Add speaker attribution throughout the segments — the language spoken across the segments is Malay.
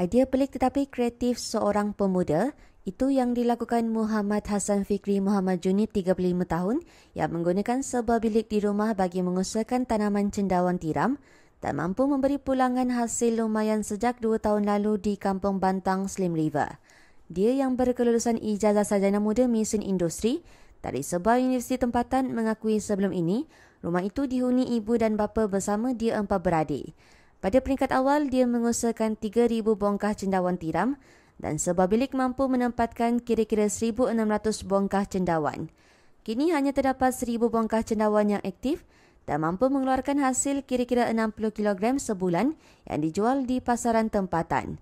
Speaker 1: idea pelik tetapi kreatif seorang pemuda itu yang dilakukan Muhammad Hasan Fikri Muhammad Juni 35 tahun yang menggunakan sebuah bilik di rumah bagi mengusahakan tanaman cendawan tiram dan mampu memberi pulangan hasil lumayan sejak 2 tahun lalu di Kampung Bantang Slim River. Dia yang berkelulusan ijazah sarjana muda mesin industri dari sebuah universiti tempatan mengakui sebelum ini rumah itu dihuni ibu dan bapa bersama dia empat beradik. Pada peringkat awal, dia mengusahakan 3,000 bongkah cendawan tiram dan sebuah bilik mampu menempatkan kira-kira 1,600 bongkah cendawan. Kini hanya terdapat 1,000 bongkah cendawan yang aktif dan mampu mengeluarkan hasil kira-kira 60 kg sebulan yang dijual di pasaran tempatan.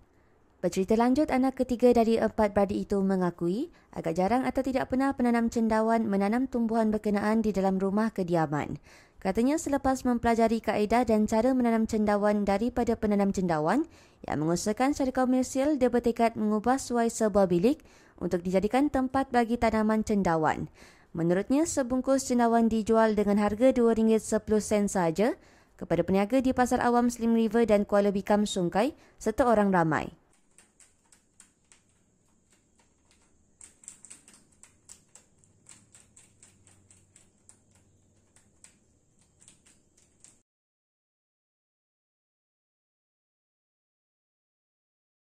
Speaker 1: Bercerita lanjut, anak ketiga dari empat beradik itu mengakui agak jarang atau tidak pernah penanam cendawan menanam tumbuhan berkenaan di dalam rumah kediaman. Katanya selepas mempelajari kaedah dan cara menanam cendawan daripada penanam cendawan yang mengusahakan secara komersial, dia bertekad mengubah suai sebuah bilik untuk dijadikan tempat bagi tanaman cendawan. Menurutnya, sebungkus cendawan dijual dengan harga RM2.10 saja kepada peniaga di Pasar Awam Slim River dan Kuala Bikam Sungai serta orang ramai.